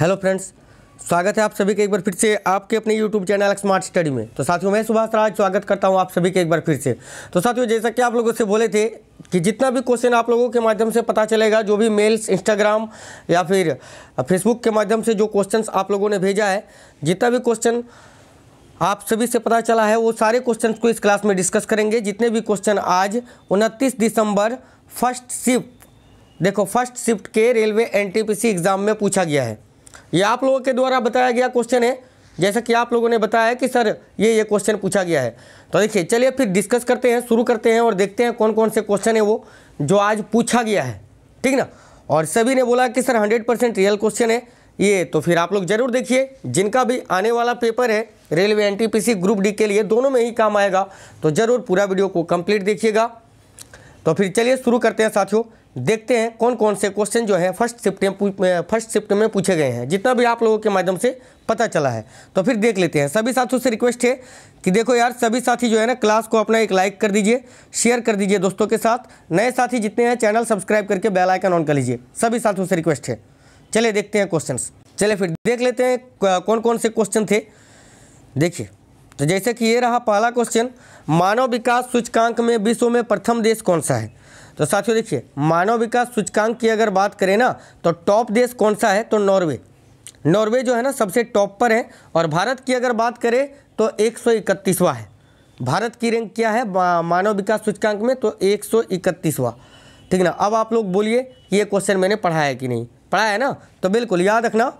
hello friends स्वागत है आप सभी के एक बार फिर से आपके अपने यूट्यूब चैनल स्मार्ट स्टडी में तो साथियों मैं सुभाष राज स्वागत करता हूं आप सभी के एक बार फिर से तो साथियों जैसा कि आप लोगों से बोले थे कि जितना भी क्वेश्चन आप लोगों के माध्यम से पता चलेगा जो भी मेल्स इंस्टाग्राम या फिर फेसबुक के माध्यम से जो क्वेश्चन आप लोगों ने भेजा है जितना भी क्वेश्चन आप सभी से पता चला है वो सारे क्वेश्चन को इस क्लास में डिस्कस करेंगे जितने भी क्वेश्चन आज उनतीस दिसंबर फर्स्ट शिफ्ट देखो फर्स्ट शिफ्ट के रेलवे एनटीपीसी एग्ज़ाम में पूछा गया है ये आप लोगों के द्वारा बताया गया क्वेश्चन है जैसा कि आप लोगों ने बताया कि सर ये ये क्वेश्चन पूछा गया है तो देखिए चलिए फिर डिस्कस करते हैं शुरू करते हैं और देखते हैं कौन कौन से क्वेश्चन है वो जो आज पूछा गया है ठीक ना और सभी ने बोला कि sir hundred percent real question है ये तो फिर आप लोग जरूर देखिए जिनका भी आने वाला पेपर है रेलवे एन ग्रुप डी के लिए दोनों में ही काम आएगा तो ज़रूर पूरा वीडियो को कंप्लीट देखिएगा तो फिर चलिए शुरू करते हैं साथियों देखते हैं कौन कौन से क्वेश्चन जो है फर्स्ट शिफ्ट में फर्स्ट शिफ्ट में पूछे गए हैं जितना भी आप लोगों के माध्यम से पता चला है तो फिर देख लेते हैं सभी साथियों से रिक्वेस्ट है कि देखो यार सभी साथी जो है ना क्लास को अपना एक लाइक कर दीजिए शेयर कर दीजिए दोस्तों के साथ नए साथी जितने हैं चैनल सब्सक्राइब करके बेल आइकन ऑन कर लीजिए सभी साथियों से रिक्वेस्ट है चलिए देखते हैं क्वेश्चन चलिए फिर देख लेते हैं कौन कौन से क्वेश्चन थे देखिए तो जैसे कि ये रहा पहला क्वेश्चन मानव विकास सूचकांक में विश्व में प्रथम देश कौन सा है तो साथियों देखिए मानव विकास सूचकांक की अगर बात करें ना तो टॉप देश कौन सा है तो नॉर्वे नॉर्वे जो है ना सबसे टॉप पर है और भारत की अगर बात करें तो एक है भारत की रैंक क्या है मानव विकास सूचकांक में तो एक ठीक ना अब आप लोग बोलिए ये क्वेश्चन मैंने पढ़ाया कि नहीं पढ़ा है ना तो बिल्कुल याद रखना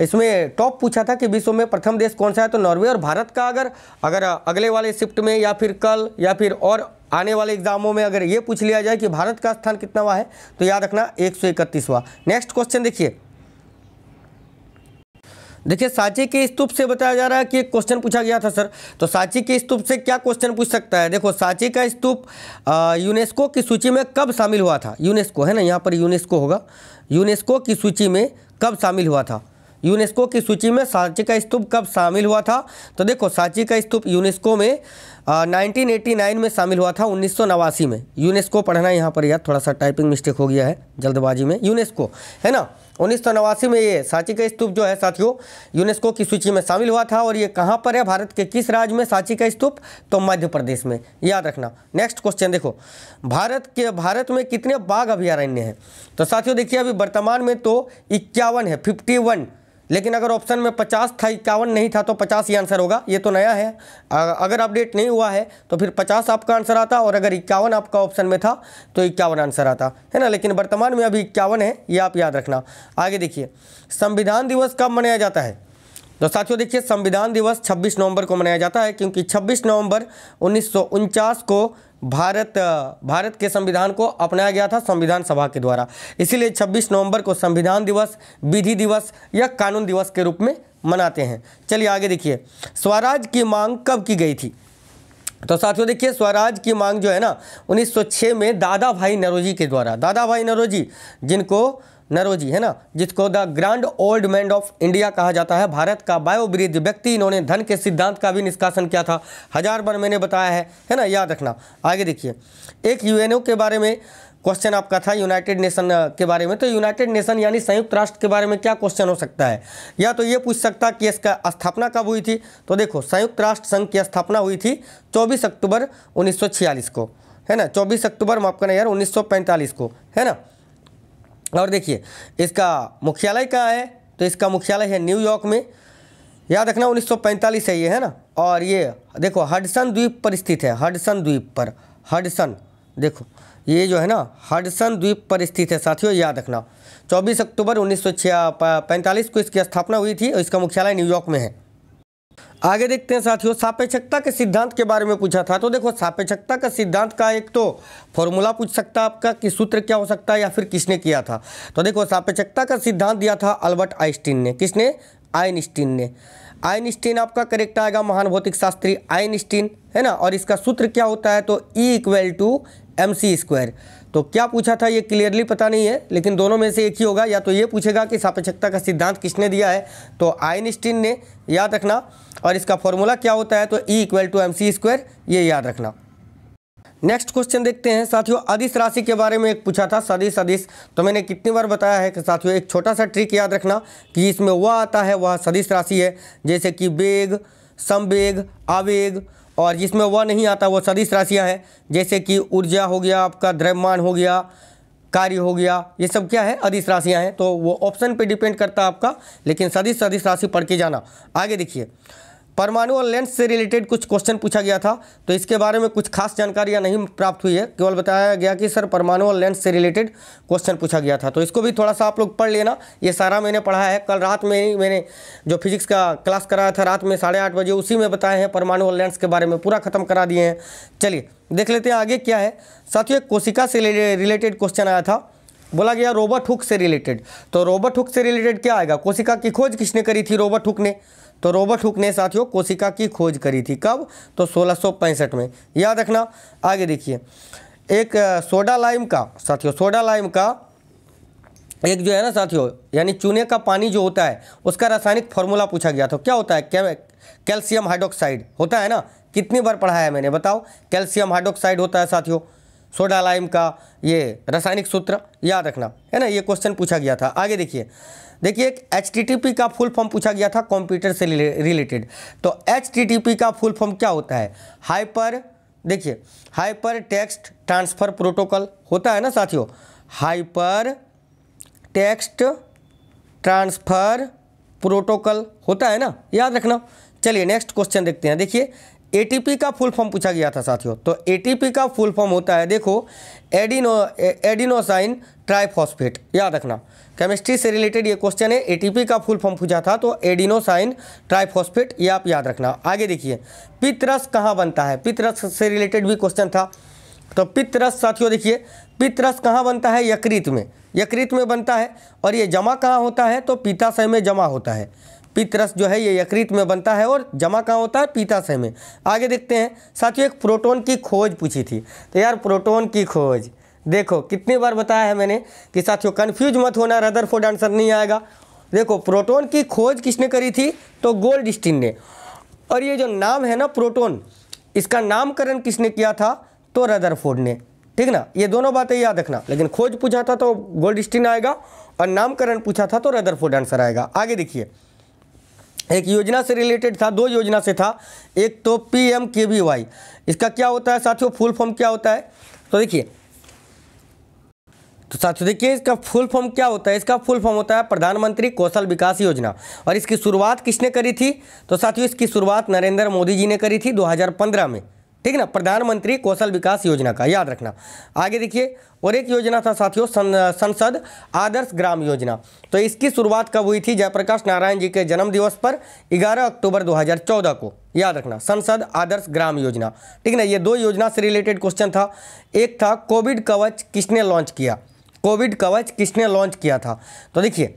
इसमें टॉप पूछा था कि विश्व में प्रथम देश कौन सा है तो नॉर्वे और भारत का अगर अगर अगले वाले शिफ्ट में या फिर कल या फिर और आने वाले एग्जामों में अगर ये पूछ लिया जाए कि भारत का स्थान कितना हुआ है तो याद रखना एक नेक्स्ट क्वेश्चन देखिए देखिए सांची के स्तूप से बताया जा रहा है कि क्वेश्चन पूछा गया था सर तो सांची के स्तूप से क्या क्वेश्चन पूछ सकता है देखो सांची का स्तूप यूनेस्को की सूची में कब शामिल हुआ था यूनेस्को है ना यहाँ पर यूनेस्को होगा यूनेस्को की सूची में कब शामिल हुआ था यूनेस्को की सूची में सांची का स्तूप कब शामिल हुआ था तो देखो सांची का स्तूप यूनेस्को में आ, 1989 में शामिल हुआ था उन्नीस में यूनेस्को पढ़ना यहाँ पर यार थोड़ा सा टाइपिंग मिस्टेक हो गया है जल्दबाजी में यूनेस्को है ना उन्नीस में ये सांची का स्तूप जो है साथियों यूनेस्को की सूची में शामिल हुआ था और ये कहाँ पर है भारत के किस राज्य में सांची का स्तूप तो मध्य प्रदेश में याद रखना नेक्स्ट क्वेश्चन देखो भारत के भारत में कितने बाघ अभयारण्य हैं तो साथियों देखिए अभी वर्तमान में तो इक्यावन है फिफ्टी लेकिन अगर ऑप्शन में पचास था इक्यावन नहीं था तो पचास ही आंसर होगा ये तो नया है अगर अपडेट नहीं हुआ है तो फिर पचास आपका आंसर आता और अगर इक्यावन आपका ऑप्शन में था तो इक्यावन आंसर आता है ना लेकिन वर्तमान में अभी इक्यावन है ये आप याद रखना आगे देखिए संविधान दिवस कब मनाया जाता है तो साथियों देखिए संविधान दिवस 26 नवंबर को मनाया जाता है क्योंकि 26 नवंबर उन्नीस को भारत भारत के संविधान को अपनाया गया था संविधान सभा के द्वारा इसीलिए 26 नवंबर को संविधान दिवस विधि दिवस या कानून दिवस के रूप में मनाते हैं चलिए आगे देखिए स्वराज की मांग कब की गई थी तो साथियों देखिए स्वराज की मांग जो है ना 1906 में दादा भाई नरोजी के द्वारा दादा भाई नरोजी जिनको नरोजी है ना जिसको the grand old man of India कहा जाता है भारत का बायोब्रिज व्यक्ति इन्होंने धन के सिद्धांत का भी निष्कासन किया था हजार बार मैंने बताया है है ना याद रखना आगे देखिए एक यूएनओ के बारे में क्वेश्चन आपका था यूनाइटेड नेशन के बारे में तो यूनाइटेड नेशन यानी संयुक्त राष्ट्र के बारे में क्या क्वेश्चन हो सकता है या तो ये पूछ सकता कि इसका स्थापना कब हुई थी तो देखो संयुक्त राष्ट्र संघ की स्थापना हुई थी 24 अक्टूबर 1946 को है ना 24 अक्टूबर माफ करना यार 1945 को है ना और देखिए इसका मुख्यालय कहाँ है तो इसका मुख्यालय है न्यूयॉर्क में याद रखना 1945 है ये है ना और ये देखो हडसन द्वीप पर स्थित है हडसन द्वीप पर हडसन देखो ये जो है ना हडसन द्वीप पर स्थित है साथियों याद रखना 24 अक्टूबर उन्नीस को इसकी स्थापना हुई थी और इसका मुख्यालय न्यूयॉर्क में है आगे देखते हैं साथियों सापेक्षकता के सिद्धांत के बारे में पूछा था तो देखो सापेक्षता का सिद्धांत का एक तो फॉर्मूला पूछ सकता है आपका कि सूत्र क्या हो सकता है या फिर किसने किया था तो देखो सापेक्षकता का सिद्धांत दिया था अल्बर्ट आइंस्टीन ने किसने आइनस्टीन ने आइनस्टीन आपका करेक्ट आएगा महान भौतिक शास्त्री आइनस्टीन है ना और इसका सूत्र क्या होता है तो E equal to M C square तो क्या पूछा था ये क्लियरली पता नहीं है लेकिन दोनों में से एक ही होगा या तो ये पूछेगा कि सापेक्षकता का सिद्धांत किसने दिया है तो आइनस्टीन ने याद रखना और इसका फॉर्मूला क्या होता है तो E equal to M C square ये याद रखना नेक्स्ट क्वेश्चन देखते हैं साथियों अदिश राशि के बारे में एक पूछा था सदिश सदिश तो मैंने कितनी बार बताया है कि साथियों एक छोटा सा ट्रिक याद रखना कि इसमें वह आता है वह सदिश राशि है जैसे कि वेग संवेग आवेग और जिसमें वह नहीं आता वो सदिश राशियाँ हैं जैसे कि ऊर्जा हो गया आपका द्रव्यमान हो गया कार्य हो गया ये सब क्या है अधिस राशियाँ हैं तो वो ऑप्शन पे डिपेंड करता है आपका लेकिन सदिश सदिश राशि पढ़ के जाना आगे देखिए परमाणु और लेंस से रिलेटेड कुछ क्वेश्चन पूछा गया था तो इसके बारे में कुछ खास जानकारियां नहीं प्राप्त हुई है केवल बताया गया कि सर परमाणु और लेंस से रिलेटेड क्वेश्चन पूछा गया था तो इसको भी थोड़ा सा आप लोग पढ़ लेना ये सारा मैंने पढ़ा है कल रात में ही मैंने जो फिजिक्स का क्लास कराया था रात में साढ़े आठ बजे उसी में बताए हैं परमाणु और लेंस के बारे में पूरा खत्म करा दिए हैं चलिए देख लेते हैं आगे क्या है साथियों कोशिका से रिलेटेड क्वेश्चन आया था बोला गया रोबर्ट हुक से रिलेटेड तो रोबर्ट हुक से रिलेटेड क्या आएगा कोशिका की खोज किसने करी थी रोबर्ट हुक ने तो रोबर्ट हुक ने साथियों कोशिका की खोज करी थी कब तो सोलह में याद रखना आगे देखिए एक सोडा लाइम का साथियों सोडा लाइम का एक जो है ना साथियों यानी चूने का पानी जो होता है उसका रासायनिक फॉर्मूला पूछा गया था क्या होता है क्या कैल्शियम हाइड्रोक्साइड होता है ना कितनी बार पढ़ाया मैंने बताओ कैल्शियम हाइड्रोक्साइड होता है साथियों लाइम का ये रासायनिक सूत्र याद रखना है ना ये क्वेश्चन पूछा गया था आगे देखिए देखिए एक एच का फुल फॉर्म पूछा गया था कंप्यूटर से रिलेटेड तो एच का फुल फॉर्म क्या होता है हाइपर देखिए हाइपर टेक्स्ट ट्रांसफ़र प्रोटोकॉल होता है ना साथियों हाइपर टेक्स्ट ट्रांसफ़र प्रोटोकॉल होता है ना याद रखना चलिए नेक्स्ट क्वेश्चन देखते हैं देखिए एटीपी का फुल फॉर्म पूछा गया था साथियों तो एटीपी का फुल फॉर्म होता है देखो एडिनो एडिनोसाइन ट्राइफॉस्फेट याद रखना केमिस्ट्री से रिलेटेड ये क्वेश्चन है एटीपी का फुल फॉर्म पूछा था तो एडिनोसाइन ट्राइफॉस्फेट ये आप याद रखना आगे देखिए पितरस कहाँ बनता है पितरस से रिलेटेड भी क्वेश्चन था तो पितरस साथियों देखिए पितरस कहाँ बनता है यकृत में यकृत में बनता है और ये जमा कहाँ होता है तो पिताशय में जमा होता है पीतरस जो है ये यकृत में बनता है और जमा कहाँ होता है पीताशय में आगे देखते हैं साथियों एक प्रोटोन की खोज पूछी थी तो यार प्रोटोन की खोज देखो कितनी बार बताया है मैंने कि साथियों कन्फ्यूज मत होना रदर आंसर नहीं आएगा देखो प्रोटोन की खोज किसने करी थी तो गोल्डस्टीन ने और ये जो नाम है ना प्रोटोन इसका नामकरण किसने किया था तो रदरफोर्ड ने ठीक ना ये दोनों बातें याद रखना लेकिन खोज पूछा था तो गोल्डस्टीन आएगा और नामकरण पूछा था तो रदरफोर्ड आंसर आएगा आगे देखिए एक योजना से रिलेटेड था दो योजना से था एक तो P M K V Y इसका क्या होता है साथियों फुल फॉर्म क्या होता है तो देखिए तो साथियों देखिए इसका फुल फॉर्म क्या होता है इसका फुल फॉर्म होता है प्रधानमंत्री कौशल विकास योजना और इसकी शुरुआत किसने करी थी तो साथियों इसकी शुरुआत नरेंद्र मोदी जी ने करी थी दो में ठीक है ना प्रधानमंत्री कौशल विकास योजना का याद रखना आगे देखिए और एक योजना था साथियों सं, संसद आदर्श ग्राम योजना तो इसकी शुरुआत कब हुई थी जयप्रकाश नारायण जी के जन्म दिवस पर 11 अक्टूबर 2014 को याद रखना संसद आदर्श ग्राम योजना ठीक है ना ये दो योजना से रिलेटेड क्वेश्चन था एक था कोविड कवच किसने लॉन्च किया कोविड कवच किसने लॉन्च किया था तो देखिए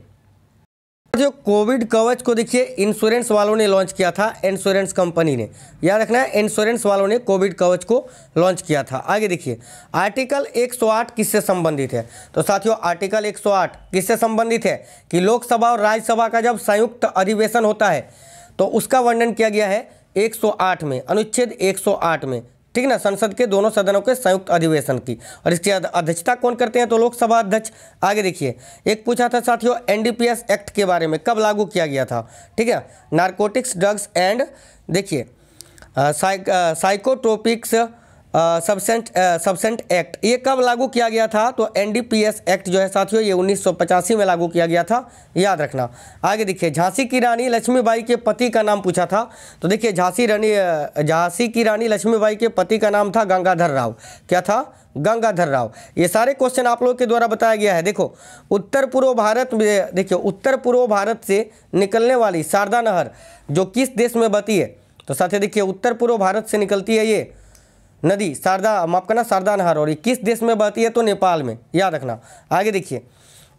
जो कोविड कवच को देखिए इंश्योरेंस वालों ने लॉन्च किया था इंश्योरेंस कंपनी ने याद रखना है इंश्योरेंस वालों ने कोविड कवच को लॉन्च किया था आगे देखिए आर्टिकल 108 किससे संबंधित है तो साथियों आर्टिकल 108 किससे संबंधित है कि लोकसभा और राज्यसभा का जब संयुक्त अधिवेशन होता है तो उसका वर्णन किया गया है 108 में अनुच्छेद 108 में ठीक ना संसद के दोनों सदनों के संयुक्त अधिवेशन की और इसकी अध्यक्षता कौन करते हैं तो लोकसभा अध्यक्ष आगे देखिए एक पूछा था साथियों एनडीपीएस एक्ट के बारे में कब लागू किया गया था ठीक है नारकोटिक्स ड्रग्स एंड देखिए साइकोट्रोपिक्स सबसेंट सबसेंट एक्ट ये कब लागू किया गया था तो एनडीपीएस एक्ट जो है साथियों ये उन्नीस में लागू किया गया था याद रखना आगे देखिए झांसी की रानी लक्ष्मीबाई के पति का नाम पूछा था तो देखिए झांसी रानी झांसी की रानी लक्ष्मीबाई के पति का नाम था गंगाधर राव क्या था गंगाधर राव ये सारे क्वेश्चन आप लोगों के द्वारा बताया गया है देखो उत्तर पूर्व भारत में देखिए उत्तर पूर्व भारत से निकलने वाली शारदा नहर जो किस देश में बती है तो साथ देखिए उत्तर पूर्व भारत से निकलती है ये नदी शारदा माफ करना शारदा नहर और ये किस देश में बहती है तो नेपाल में याद रखना आगे देखिए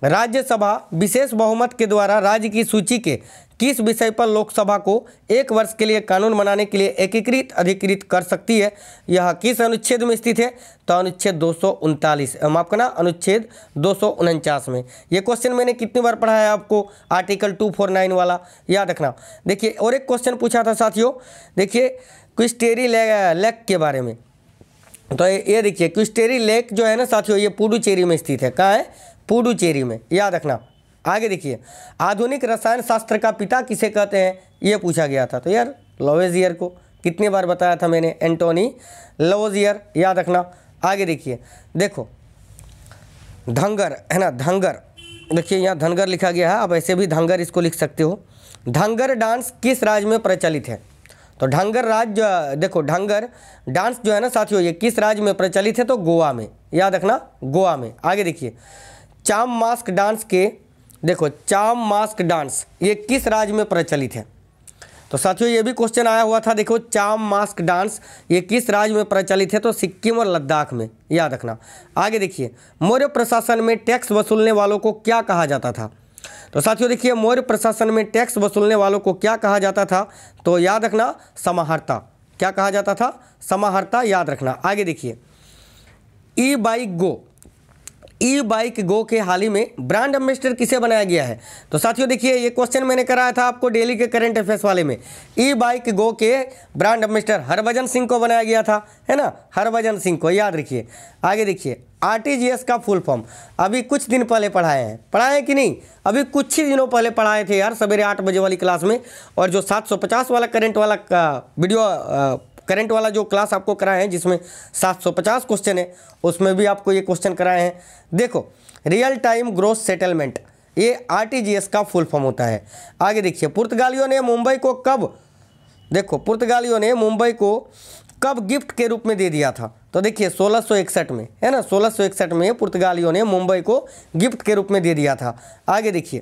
राज्यसभा विशेष बहुमत के द्वारा राज्य की सूची के किस विषय पर लोकसभा को एक वर्ष के लिए कानून बनाने के लिए एकीकृत अधिकृत कर सकती है यह किस अनुच्छेद में स्थित है तो अनुच्छेद दो सौ माफ करना अनुच्छेद दो में ये क्वेश्चन मैंने कितनी बार पढ़ा है आपको आर्टिकल 249 वाला याद रखना देखिए और एक क्वेश्चन पूछा था साथियों देखिए क्विस्टेरी लेक के बारे में तो ये देखिए क्विस्टेरी लेक जो है ना साथियों ये पुडुचेरी में स्थित है कहाँ है पुडुचेरी में याद रखना आगे देखिए आधुनिक रसायन शास्त्र का पिता किसे कहते हैं ये पूछा गया था तो यार लवेजियर को कितने बार बताया था मैंने एंटोनी लवोजियर याद रखना आगे देखिए देखो धंगर है ना धंगर देखिए यहाँ धनगर लिखा गया है आप ऐसे भी धंगर इसको लिख सकते हो धंगर डांस किस राज्य में प्रचलित है तो ढांगर राज्य देखो ढांगर डांस जो है ना साथियों ये किस राज्य में प्रचलित है तो गोवा में याद रखना गोवा में आगे देखिए चाम मास्क डांस के देखो चाम मास्क डांस ये किस राज्य में प्रचलित है तो साथियों ये भी क्वेश्चन आया हुआ था देखो चाम मास्क डांस ये किस राज्य में प्रचलित है तो सिक्किम और लद्दाख में याद रखना आगे देखिए मौर्य प्रशासन में टैक्स वसूलने वालों को क्या कहा जाता था तो साथियों देखिए मौर्य प्रशासन में टैक्स वसूलने वालों को क्या कहा जाता था तो याद रखना समाहर्ता क्या कहा जाता था समाहर्ता याद रखना आगे देखिए ई बाइक गो ई बाइक गो के हाल ही में ब्रांड एम्बेसडर किसे बनाया गया है तो साथियों देखिए ये क्वेश्चन मैंने कराया था आपको डेली के करंट अफेयर्स वाले में ई बाइक गो के ब्रांड एम्बेसडर हरभजन सिंह को बनाया गया था है ना हरभजन सिंह को याद रखिए आगे देखिए आरटीजीएस का फुल फॉर्म अभी कुछ दिन पहले पढ़ाए हैं पढ़ाए कि नहीं अभी कुछ ही दिनों पहले पढ़ाए थे यार सवेरे आठ बजे वाली क्लास में और जो पचास वाला करेंट वाला वीडियो करंट वाला जो क्लास आपको कराए हैं जिसमें 750 क्वेश्चन है उसमें भी आपको ये क्वेश्चन कराए हैं देखो रियल टाइम ग्रोथ सेटलमेंट ये आरटीजीएस का फुल फॉर्म होता है आगे देखिए पुर्तगालियों ने मुंबई को कब देखो पुर्तगालियों ने मुंबई को कब गिफ्ट के रूप में दे दिया था तो देखिए 1661 में है ना 1661 में पुर्तगालियों ने मुंबई को गिफ्ट के रूप में दे दिया था आगे देखिए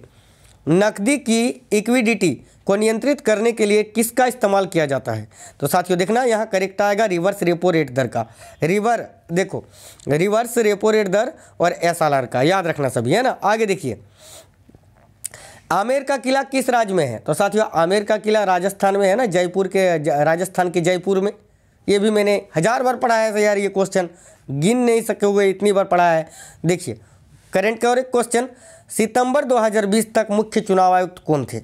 नकदी की इक्विडिटी को नियंत्रित करने के लिए किसका इस्तेमाल किया जाता है तो साथियों देखना यहाँ करेक्ट आएगा रिवर्स रेपो रेट दर का रिवर देखो रिवर्स रेपो रेट दर और एसआरआर का याद रखना सभी है ना आगे देखिए आमेर का किला किस राज्य में है तो साथियों आमेर का किला राजस्थान में है ना जयपुर के राजस्थान के जयपुर में ये भी मैंने हज़ार बार पढ़ा है यार ये क्वेश्चन गिन नहीं सके हुए इतनी बार पढ़ा है देखिए करेंट का और एक क्वेश्चन सितंबर 2020 तक मुख्य चुनाव आयुक्त कौन थे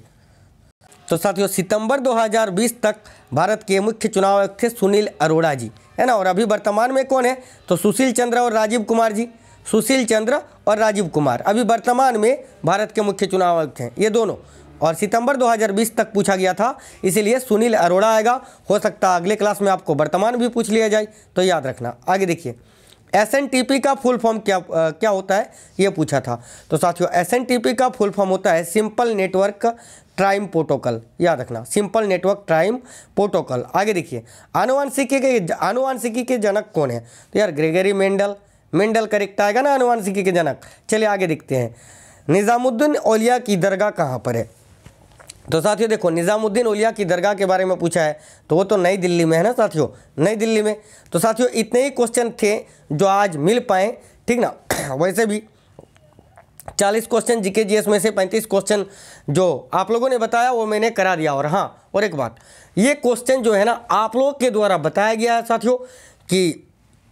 तो साथियों सितंबर 2020 तक भारत के मुख्य चुनाव आयुक्त थे सुनील अरोड़ा जी है ना और अभी वर्तमान में कौन है तो सुशील चंद्र और राजीव कुमार जी सुशील चंद्र और राजीव कुमार अभी वर्तमान में भारत के मुख्य चुनाव आयुक्त हैं ये दोनों और सितंबर 2020 तक पूछा गया था इसीलिए सुनील अरोड़ा आएगा हो सकता है अगले क्लास में आपको वर्तमान भी पूछ लिया जाए तो याद रखना आगे देखिए एस का फुल फॉर्म क्या आ, क्या होता है ये पूछा था तो साथियों एस का फुल फॉर्म होता है सिंपल नेटवर्क ट्राइम प्रोटोकॉल याद रखना सिंपल नेटवर्क ट्राइम प्रोटोकॉल आगे देखिए आनुवंशिकी के आनुवंशिकी के जनक कौन है तो यार ग्रेगरी मेंडल मेंडल करेक्ट आएगा ना आनुवंशिकी के जनक चलिए आगे देखते हैं निज़ामुद्दीन ओलिया की दरगाह कहाँ पर है तो साथियों देखो निज़ामुद्दीन ओलिया की दरगाह के बारे में पूछा है तो वो तो नई दिल्ली में है ना साथियों नई दिल्ली में तो साथियों इतने ही क्वेश्चन थे जो आज मिल पाए ठीक ना वैसे भी चालीस क्वेश्चन जीके जीएस में से पैंतीस क्वेश्चन जो आप लोगों ने बताया वो मैंने करा दिया और हाँ और एक बात ये क्वेश्चन जो है ना आप लोगों के द्वारा बताया गया है साथियों कि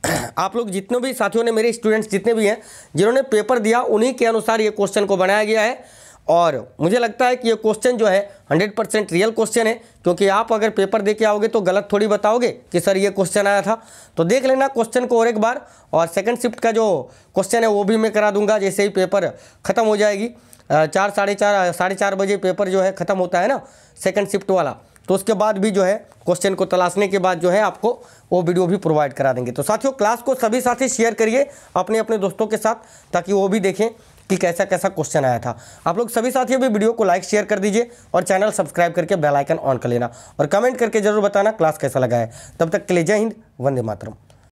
आप लोग जितने भी साथियों ने मेरे स्टूडेंट्स जितने भी हैं जिन्होंने पेपर दिया उन्हीं के अनुसार ये क्वेश्चन को बनाया गया है और मुझे लगता है कि ये क्वेश्चन जो है 100 परसेंट रियल क्वेश्चन है क्योंकि आप अगर पेपर दे के आओगे तो गलत थोड़ी बताओगे कि सर ये क्वेश्चन आया था तो देख लेना क्वेश्चन को और एक बार और सेकंड शिफ्ट का जो क्वेश्चन है वो भी मैं करा दूंगा जैसे ही पेपर ख़त्म हो जाएगी चार साढ़े चार साढ़े चार बजे पेपर जो है ख़त्म होता है ना सेकेंड शिफ्ट वाला तो उसके बाद भी जो है क्वेश्चन को तलाशने के बाद जो है आपको वो वीडियो भी प्रोवाइड करा देंगे तो साथियों क्लास को सभी साथी शेयर करिए अपने अपने दोस्तों के साथ ताकि वो भी देखें कि कैसा कैसा क्वेश्चन आया था आप लोग सभी साथियों भी वीडियो को लाइक शेयर कर दीजिए और चैनल सब्सक्राइब करके बेलाइकन ऑन कर लेना और कमेंट करके जरूर बताना क्लास कैसा लगा है तब तक के लिए जय हिंद वंदे मातरम